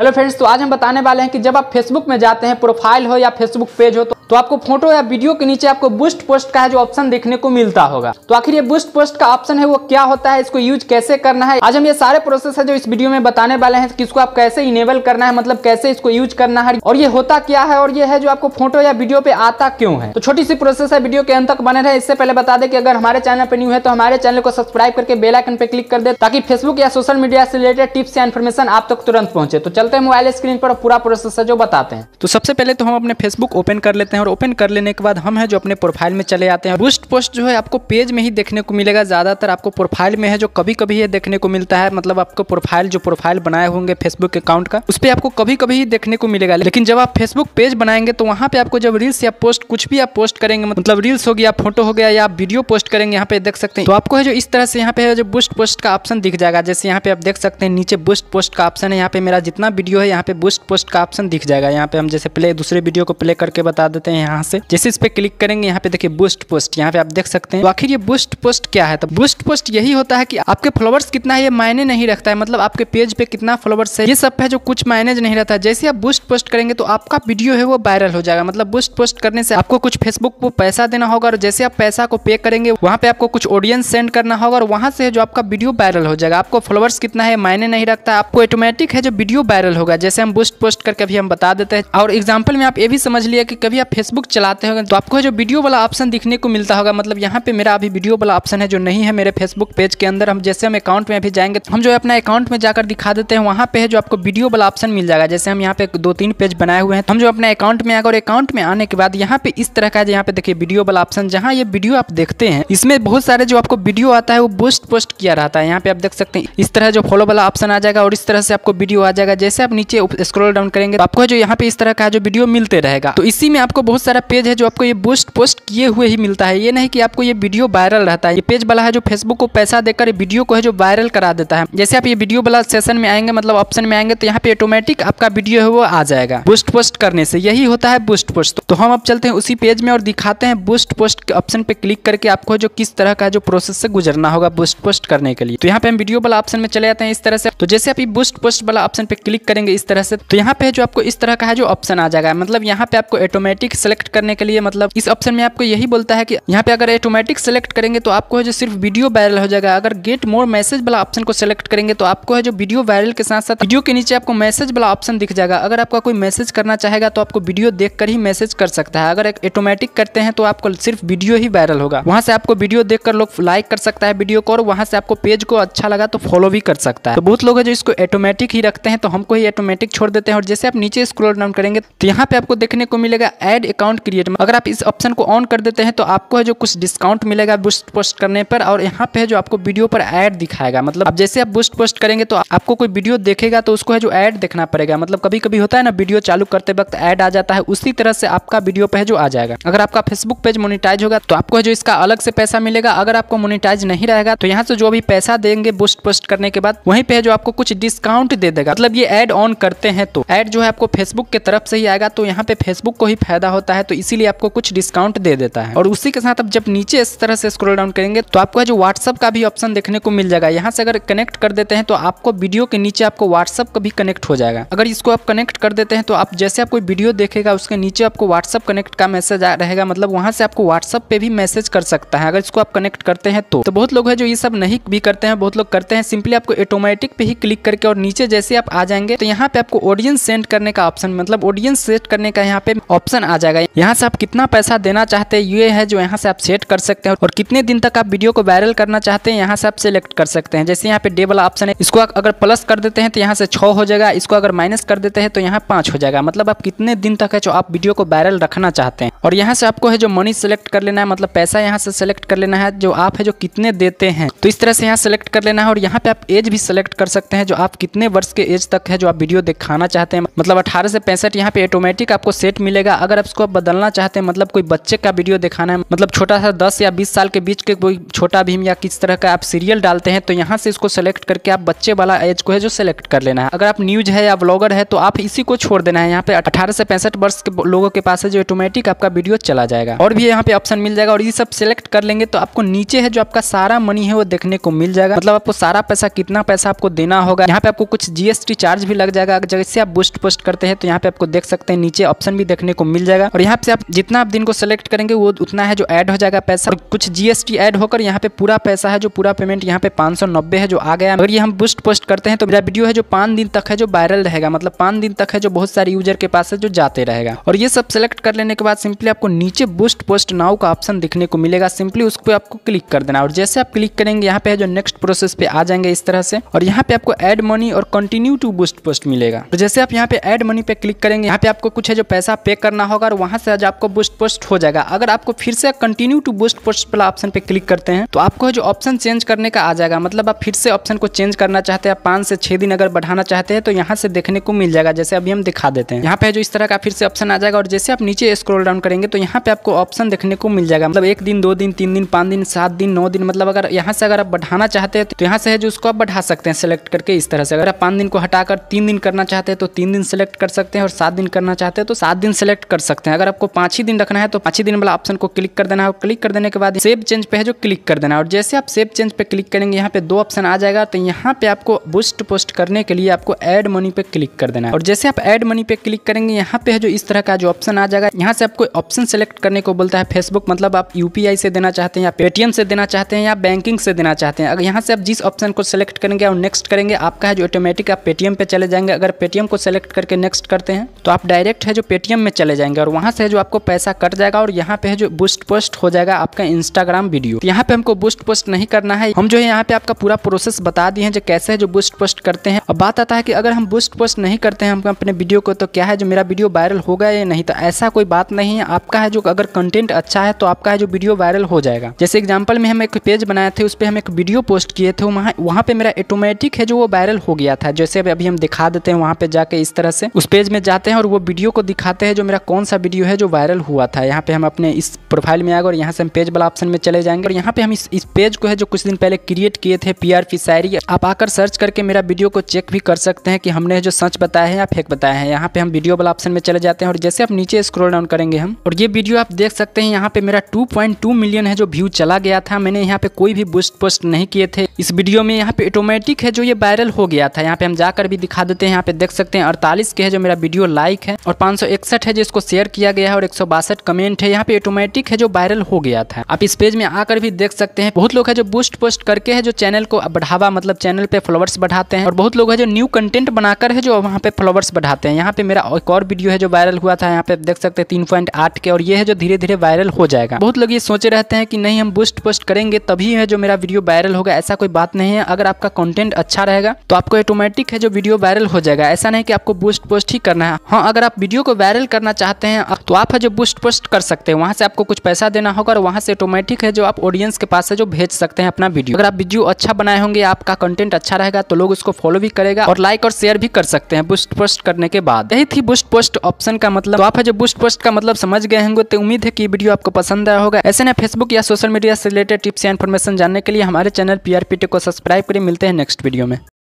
hello friends तो आज हम बताने वाले हैं कि जब आप फेसबुक में जाते हैं प्रोफाइल हो या फेसबुक पेज हो तो तो आपको फोटो या वीडियो के नीचे आपको बूस्ट पोस्ट का है जो ऑप्शन देखने को मिलता होगा तो आखिर ये बूस्ट पोस्ट का ऑप्शन है वो क्या होता है इसको यूज कैसे करना है आज हम ये सारे प्रोसेस है जो इस वीडियो में बताने वाले हैं कि इसको आप कैसे इनेबल करना है मतलब कैसे इसको यूज करना है और ये होता क्या है और ये है जो आपको फोटो या वीडियो पे आता क्यों है तो छोटी सी प्रोसेस है वीडियो के अंत तक बने रहे इससे पहले बता दे की अगर हमारे चैनल पर न्यू है तो हमारे चैनल को सब्सक्राइब करके बेलाइकन पे क्लिक कर दे ताकि फेसबुक या सोशल मीडिया से रिलेटेड टिप्स या इन्फॉर्मेशन आप तक तुरंत पहुंचे तो चलते हैं मोबाइल स्क्रीन पर पूरा प्रोसेस है जो बताते हैं तो सबसे पहले तो हम अपने फेसबुक ओपन कर लेते हैं हैं और ओपन कर लेने के बाद हम है जो अपने प्रोफाइल में चले आते हैं बूस्ट पोस्ट जो है आपको पेज में ही देखने को मिलेगा ज़्यादातर आपको प्रोफाइल में है जो कभी कभी ये देखने को मिलता है मतलब आपको प्रोफाइल जो प्रोफाइल बनाए होंगे फेसबुक अकाउंट का उस पर आपको कभी कभी ही देखने को मिलेगा लेकिन जब आप फेसबुक पेज बनाएंगे तो वहाँ पे आपको जब रील्स या पोस्ट कुछ भी आप पोस्ट करेंगे मतलब रील्स हो गया फोटो हो गया या वीडियो पोस्ट करेंगे यहाँ पे देख सकते हैं तो आपको है जो इस तरह से यहाँ पे है जो बूस्ट पोस्ट का ऑप्शन दिख जाएगा जैसे यहाँ पे आप देख सकते हैं नीचे बूस्ट पोस्ट का ऑप्शन है यहाँ पे मेरा जितना वीडियो है यहाँ पे बूस्ट पोस्ट का ऑप्शन दिख जाएगा यहाँ पे हम जैसे प्ले दूसरे वीडियो को प्ले करके बता देते हैं जाते हैं यहाँ से जैसे इस पे क्लिक करेंगे यहाँ पे देखिए बूस्ट पोस्ट यहाँ पे आप देख सकते हैं तो आखिर ये बूस्ट पोस्ट क्या है तो बूस्ट पोस्ट यही होता है कि आपके फॉलोवर्स कितना है ये मायने नहीं रखता है मतलब आपके पेज पे कितना फॉलोवर्स है ये सब है जो कुछ मायने नहीं रहता जैसे आप बूस्ट पोस्ट करेंगे तो आपका वीडियो है वो वायरल हो जाएगा मतलब बूस्ट पोस्ट करने से आपको कुछ फेसबुक को पैसा देना होगा और जैसे आप पैसा को पे करेंगे वहाँ पे आपको कुछ ऑडियंस सेंड करना होगा और वहाँ से जो आपका वीडियो वायरल हो जाएगा आपको फॉलोवर्स कितना है मायने नहीं रखता आपको ऑटोमेटिक है जो वीडियो वायरल होगा जैसे हम बूस्ट पोस्ट करके अभी हम बता देते हैं और एग्जाम्पल में आप ये भी समझ लिया कि कभी आप फेसबुक चलाते हो तो आपको जो वीडियो वाला ऑप्शन दिखने को मिलता होगा मतलब यहाँ पे मेरा अभी वीडियो वाला ऑप्शन है जो नहीं है मेरे फेसबुक पेज के अंदर हम जैसे हम अकाउंट में अभी जाएंगे तो हम जो अपना अकाउंट में जाकर दिखा देते हैं वहाँ पे है जो आपको वीडियो वाला ऑप्शन मिल जाएगा जैसे हम यहाँ पे दो तीन पेज बनाए हुए हैं तो हम जो अपने अकाउंट में और अकाउंट में आने के बाद यहाँ पे इस तरह का यहाँ पे देखिए वीडियो वाला ऑप्शन जहाँ ये वीडियो आप देखते हैं इसमें बहुत सारे जो आपको वीडियो आता है वो बोस्ट पोस्ट किया रहता है यहाँ पे आप देख सकते हैं इस तरह जो फॉलो वाला ऑप्शन आ जाएगा और इस तरह से आपको वीडियो आ जाएगा जैसे आप नीचे स्क्रॉल डाउन करेंगे तो आपको जो यहाँ पे इस तरह का जो वीडियो मिलते रहेगा तो इसी में आपको बहुत सारा पेज है जो आपको ये बूस्ट पोस्ट किए हुए ही मिलता है ये नहीं कि आपको ये वीडियो वायरल रहता है ये पेज वाला है जो फेसबुक को पैसा देकर वीडियो को है जो वायरल करा देता है जैसे आप ये वीडियो वाला सेशन में आएंगे मतलब ऑप्शन में आएंगे तो यहाँ पे ऑटोमेटिक आपका वीडियो है वो आ जाएगा बूस्ट पोस्ट करने से यही होता है बूस्ट पोस्ट तो हम अब चलते हैं उसी पेज में और दिखाते हैं बूस्ट पोस्ट के ऑप्शन पे क्लिक करके आपको जो किस तरह का जो प्रोसेस से गुजरना होगा बूस्ट पोस्ट करने के लिए तो यहाँ पे हम वीडियो वाला ऑप्शन में चले जाते हैं इस तरह से तो जैसे आप बूस्ट पोस्ट वाला ऑप्शन पे क्लिक करेंगे इस तरह से तो यहाँ पे जो आपको इस तरह का है जो ऑप्शन आ जाएगा मतलब यहाँ पे आपको ऑटोमेटिक सेलेक्ट करने के लिए मतलब इस ऑप्शन में आपको यही बोलता है कि यहाँ पे अगर ऑटोमेटिक सेलेक्ट करेंगे तो आपको है जो सिर्फ वीडियो वायरल हो जाएगा अगर गेट मोर मैसेज वाला ऑप्शन को सेलेक्ट करेंगे तो आपको है जो वीडियो वायरल के साथ साथ वीडियो के नीचे आपको मैसेज वाला ऑप्शन दिख जाएगा अगर आपका कोई मैसेज करना चाहेगा तो आपको वीडियो देख ही मैसेज कर सकता है अगर एक ऑटोमेटिक करते हैं तो आपको सिर्फ वीडियो ही वायरल होगा वहां से आपको वीडियो देखकर लोग लाइक कर सकता है वीडियो को और वहां से आपको पेज को अच्छा लगा तो फॉलो भी कर सकता है तो बहुत लोग है जो इसको ऑटोमेटिक ही रखते हैं तो हमको ही ऑटोमेटिक छोड़ देते हैं और जैसे आप नीचे स्क्रोल डाउन करेंगे तो यहाँ पे आपको देखने को मिलेगा एड अकाउंट क्रिएट में अगर आप इस ऑप्शन को ऑन कर देते हैं तो आपको है जो कुछ डिस्काउंट मिलेगा बुस्ट पोस्ट करने पर और यहाँ पे है जो आपको वीडियो पर एड दिखाएगा मतलब अब जैसे आप बुस्ट पोस्ट करेंगे तो आपको कोई वीडियो देखेगा तो उसको है जो एड देखना पड़ेगा मतलब कभी कभी होता है ना वीडियो चालू करते वक्त एड आ जाता है उसी तरह से आपका वीडियो पे जो आ जाएगा अगर आपका फेसबुक पेज मोनिटाइज होगा तो आपको जो इसका अलग से पैसा मिलेगा अगर आपको मोनिटाइज नहीं रहेगा तो यहाँ से जो अभी पैसा देंगे बुस्ट पोस्ट करने के बाद वहीं पे जो आपको कुछ डिस्काउंट दे देगा मतलब ये एड ऑन करते हैं तो एड जो है आपको फेसबुक की तरफ से ही आएगा तो यहाँ पे फेसबुक को ही फायदा ज़्यादा होता है तो इसीलिए आपको कुछ डिस्काउंट दे देता है और उसी के साथ आप जब नीचे इस तरह से स्क्रोल डाउन करेंगे तो आपको जो व्हाट्सअप का भी ऑप्शन देखने को मिल जाएगा यहाँ से अगर कनेक्ट कर देते हैं तो आपको वीडियो के नीचे आपको व्हाट्सअप का भी कनेक्ट हो जाएगा अगर इसको आप कनेक्ट कर देते हैं तो आप जैसे आप कोई वीडियो देखेगा उसके नीचे आपको व्हाट्सअप कनेक्ट का मैसेज रहेगा मतलब वहां से आपको व्हाट्सअप पे भी मैसेज कर सकता है अगर इसको आप कनेक्ट करते हैं तो, तो बहुत लोग है जो ये सब नहीं भी करते हैं बहुत लोग करते हैं सिंपली आपको ऑटोमेटिक पे ही क्लिक करके और नीचे जैसे आप आ जाएंगे तो यहाँ पे आपको ऑडियंस सेंड करने का ऑप्शन मतलब ऑडियंस सेट करने का यहाँ पे ऑप्शन आ जाएगा यहाँ से आप कितना पैसा देना चाहते हैं ये है जो यहाँ से आप सेट कर सकते हैं और कितने दिन तक आप वीडियो को वायरल करना चाहते हैं यहाँ से आप सेलेक्ट कर सकते हैं जैसे यहाँ पे डे वाला ऑप्शन है इसको अगर प्लस कर देते हैं तो यहाँ से छः हो जाएगा इसको अगर माइनस कर देते हैं तो यहाँ पांच हो जाएगा मतलब आप कितने दिन तक है जो आप वीडियो को वायरल रखना चाहते हैं और यहाँ से आपको है जो मनी सेलेक्ट कर लेना है मतलब पैसा यहाँ से सेलेक्ट कर लेना है जो आप है जो कितने देते हैं तो इस तरह से यहाँ सेलेक्ट कर लेना है और यहाँ पे आप एज भी सेलेक्ट कर सकते हैं जो आप कितने वर्ष के एज तक है जो आप वीडियो दिखाना चाहते हैं मतलब अठारह से पैंसठ यहाँ पे ऑटोमेटिक आपको सेट मिलेगा अगर आप कॉन्सेप्ट को आप बदलना चाहते हैं मतलब कोई बच्चे का वीडियो दिखाना है मतलब छोटा सा दस या बीस साल के बीच के कोई छोटा भीम या किस तरह का आप सीरियल डालते हैं तो यहाँ से इसको सेलेक्ट करके आप बच्चे वाला एज को है जो सेलेक्ट कर लेना है अगर आप न्यूज है या ब्लॉगर है तो आप इसी को छोड़ देना है यहाँ पे अठारह से पैंसठ वर्ष के लोगों के पास है जो ऑटोमेटिक आपका वीडियो चला जाएगा और भी यहाँ पे ऑप्शन मिल जाएगा और ये सब सेलेक्ट कर लेंगे तो आपको नीचे है जो आपका सारा मनी है वो देखने को मिल जाएगा मतलब आपको सारा पैसा कितना पैसा आपको देना होगा यहाँ पे आपको कुछ जीएसटी चार्ज भी लग जाएगा जैसे आप बूस्ट पोस्ट करते हैं तो यहाँ पे आपको देख सकते हैं नीचे ऑप्शन भी देखने को मिल जाएगा जाएगा और यहाँ से आप जितना आप दिन को सिलेक्ट करेंगे वो उतना है जो ऐड हो जाएगा पैसा और कुछ जीएसटी ऐड होकर यहाँ पे पूरा पैसा है जो पूरा पेमेंट यहाँ पे पांच है जो आ गया अगर ये हम बुस्ट पोस्ट करते हैं तो मेरा वीडियो है जो पाँच दिन तक है जो वायरल रहेगा मतलब पांच दिन तक है जो बहुत सारे यूजर के पास है जो जाते रहेगा और ये सब सेलेक्ट कर लेने के बाद सिंपली आपको नीचे बुस्ट पोस्ट नाउ का ऑप्शन दिखने को मिलेगा सिंपली उस पर आपको क्लिक कर देना और जैसे आप क्लिक करेंगे यहाँ पे जो नेक्स्ट प्रोसेस पे आ जाएंगे इस तरह से और यहाँ पे आपको एड मनी और कंटिन्यू टू बुस्ट पोस्ट मिलेगा तो जैसे आप यहाँ पे एड मनी पे क्लिक करेंगे यहाँ पे आपको कुछ है जो पैसा पे करना होगा बार वहां से आज आपको बूस्ट पोस्ट हो जाएगा अगर आपको फिर से कंटिन्यू टू बूस्ट पोस्ट वाला ऑप्शन पे क्लिक करते हैं तो आपको जो ऑप्शन चेंज करने का आ जाएगा मतलब आप फिर से ऑप्शन को चेंज करना चाहते हैं पांच से छह दिन अगर बढ़ाना चाहते हैं तो यहाँ से देखने को मिल जाएगा जैसे अभी हम दिखा देते हैं यहाँ पे जो इस तरह का फिर से ऑप्शन आ जाएगा और जैसे आप नीचे स्क्रोल डाउन करेंगे तो यहाँ पे आपको ऑप्शन देखने को मिल जाएगा मतलब एक दिन दो दिन तीन दिन पांच दिन सात दिन नौ दिन मतलब अगर यहाँ से अगर आप बढ़ाना चाहते हैं तो यहाँ से है जो उसको आप बढ़ा सकते हैं सेलेक्ट करके इस तरह से अगर आप पांच दिन को हटाकर तीन दिन करना चाहते हैं तो तीन दिन सेलेक्ट कर सकते हैं और सात दिन करना चाहते हैं तो सात दिन सेलेक्ट कर सकते सकते हैं अगर आपको पांच ही दिन रखना है तो पांच ही दिन वाला ऑप्शन को क्लिक कर देना है और क्लिक कर देने के बाद सेव चेंज पे है जो क्लिक कर देना है और जैसे आप सेव चेंज पे क्लिक करेंगे यहाँ पे दो ऑप्शन आ जाएगा तो यहाँ पे आपको बुस्ट पोस्ट करने के लिए आपको एड मनी पे क्लिक कर देना है और जैसे आप एड मनी पे क्लिक करेंगे यहाँ पे है जो इस तरह का जो ऑप्शन आ जाएगा यहाँ से आपको ऑप्शन सेलेक्ट करने को बोलता है फेसबुक मतलब आप यूपीआई से देना चाहते हैं या पेटीएम से देना चाहते हैं या बैंकिंग से देना चाहते हैं अगर यहाँ से आप जिस ऑप्शन को सिलेक्ट करेंगे और नेक्स्ट करेंगे आपका है जो ऑटोमेटिक आप पेटीएम पे चले जाएंगे अगर पेटीएम को सिलेक्ट करके नेक्स्ट करते हैं तो आप डायरेक्ट है जो पेटीएम में चले जाएंगे और वहाँ से जो आपको पैसा कट जाएगा और यहाँ पे जो बूस्ट पोस्ट हो जाएगा आपका इंस्टाग्राम वीडियो यहाँ पे हमको बूस्ट पोस्ट नहीं करना है हम जो है यहाँ पे आपका पूरा प्रोसेस बता दिए हैं जो कैसे है जो बूस्ट पोस्ट करते हैं अब बात आता है कि अगर हम बूस्ट पोस्ट नहीं करते हैं हम अपने वीडियो को तो क्या है जो मेरा वीडियो वायरल होगा या नहीं तो ऐसा कोई बात नहीं है आपका है जो अगर कंटेंट अच्छा है तो आपका है जो वीडियो वायरल हो जाएगा जैसे एग्जाम्पल में हम एक पेज बनाए थे उस पर हम एक वीडियो पोस्ट किए थे वहाँ वहाँ पे मेरा ऑटोमेटिक है जो वो वायरल हो गया था जैसे अभी हम दिखा देते हैं वहाँ पे जाके इस तरह से उस पेज में जाते हैं और वो वीडियो को दिखाते हैं जो मेरा कौन सा वीडियो है जो वायरल हुआ था यहाँ पे हम अपने इस प्रोफाइल में आएगा और यहाँ से हम पेज वाला ऑप्शन में चले जाएंगे और यहाँ पे हम इस इस पेज को है जो कुछ दिन पहले क्रिएट किए थे पी आर पी शायरी आप आकर सर्च करके मेरा वीडियो को चेक भी कर सकते हैं कि हमने जो सच बताया है या फेक बताया है यहाँ पे हम वीडियो वाला ऑप्शन में चले जाते हैं और जैसे आप नीचे स्क्रोल डाउन करेंगे हम और ये वीडियो आप देख सकते हैं यहाँ पे मेरा टू मिलियन है जो व्यू चला गया था मैंने यहाँ पे कोई भी बुस्ट पोस्ट नहीं किए थे इस वीडियो में यहाँ पे ऑटोमेटिक है जो ये वायरल हो गया था यहाँ पे हम जाकर भी दिखा देते हैं यहाँ पे देख सकते हैं अड़तालीस के है जो मेरा वीडियो लाइक है और इकसठ है जिसको शेयर शेयर किया गया है और एक कमेंट है यहाँ पे ऑटोमेटिक है जो वायरल हो गया था आप इस पेज में आकर भी देख सकते हैं बहुत लोग है जो बूस्ट पोस्ट करके है जो चैनल को बढ़ावा मतलब चैनल पे फ्लॉवर्स बढ़ाते हैं और बहुत लोग है जो न्यू कंटेंट बनाकर है जो वहाँ पे फ्लॉवर्स बढ़ाते हैं यहाँ पे मेरा एक और वीडियो है जो वायरल हुआ था यहाँ पे देख सकते हैं तीन पॉइंट आठ के और ये है जो धीरे धीरे वायरल हो जाएगा बहुत लोग ये सोचे रहते हैं कि नहीं हम बूस्ट पोस्ट करेंगे तभी है जो मेरा वीडियो वायरल होगा ऐसा कोई बात नहीं है अगर आपका कंटेंट अच्छा रहेगा तो आपको ऑटोमेटिक है जो वीडियो वायरल हो जाएगा ऐसा नहीं की आपको बूस्ट पोस्ट ही करना है हाँ अगर आप वीडियो को वायरल करना चाहते हैं सकते हैं तो आप है हाँ जो बूस्ट पोस्ट कर सकते हैं वहाँ से आपको कुछ पैसा देना होगा और वहाँ से ऑटोमेटिक है जो आप ऑडियंस के पास है जो भेज सकते हैं अपना वीडियो अगर आप वीडियो अच्छा बनाए होंगे आपका कंटेंट अच्छा रहेगा तो लोग उसको फॉलो भी करेगा और लाइक और शेयर भी कर सकते हैं बूस्ट पोस्ट करने के बाद यही थी बूस्ट पोस्ट ऑप्शन का मतलब तो आप है हाँ जो बूस्ट पोस्ट का मतलब समझ गए होंगे तो उम्मीद है कि वीडियो आपको पसंद आया होगा ऐसे ना फेसबुक या सोशल मीडिया से रिलेटेड टिप्स या इन्फॉर्मेशन जानने के लिए हमारे चैनल पीआरपीटी को सब्सक्राइब करें मिलते हैं नेक्स्ट वीडियो में